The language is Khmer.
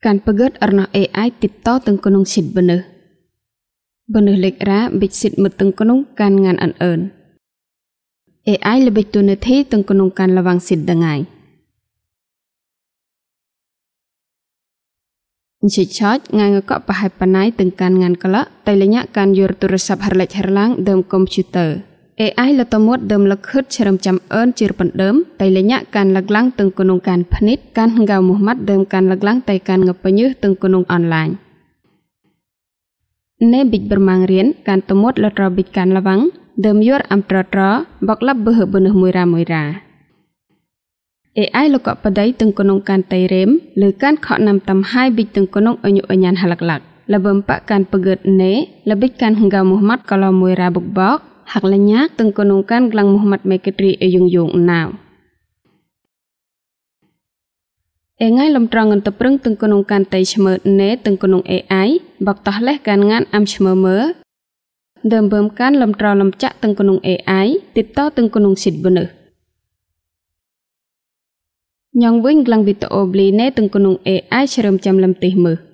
Kan-pegat arnah AI tipto teng kunung sit benuh. Benuh lek ra bik sit mut teng kunung kan ngan an eun. AI lebih tu neti teng kunung kan lawang sit dengai. Nchi chot ngai ngekok pahai panai teng kan ngan kelak tai lenyak kan yur turasap harlech herlang dem komputer. AI លតមុតដើមលខឹតជ្រំចាំអឿនជារពន្ធើមតៃលញ្ញាកានលកឡាំងទឹងគនុងកានភ្និតកានហង្កៅមូហ្មាត់ដើមកានលកឡាំងតៃកានងពញើទឹងគនុងអនឡាញណេប៊ីចប្រម៉ាំងរៀនកានតមុតលត្រប៊ីចកានលវាំងដើមយរអំត្រត្របកលាប់បើហបនមួយរ៉ាមួយរ៉ា AI លកបដីទឹងគនុងកានតៃរេមឬកានខកណាំតំហាយប៊ីចទឹងគនុងអញុអញ្ញានហលកឡាក់លបំបកកានពកឹតណេលប៊ីចកានហង្កៅមូហ្មាត់កឡមួយរ៉ាបុកបក haklanyak tengkonungkan gelang Muhammad Meketri eyung yung now. Engai lom trong ngan tepreng tengkonung kan tai chmer ne tengkonung AI bak tah leh kan ngan am chmer mer ដើមបើមកាន លំត្រលំចាក់ទាំងក្នុង AI ទីតតទាំងក្នុងសិតបនឺញងវិញក្លាំងវីដេអូប្លីណេទាំងក្នុង AI ជ្រើមចាំលំទីមើ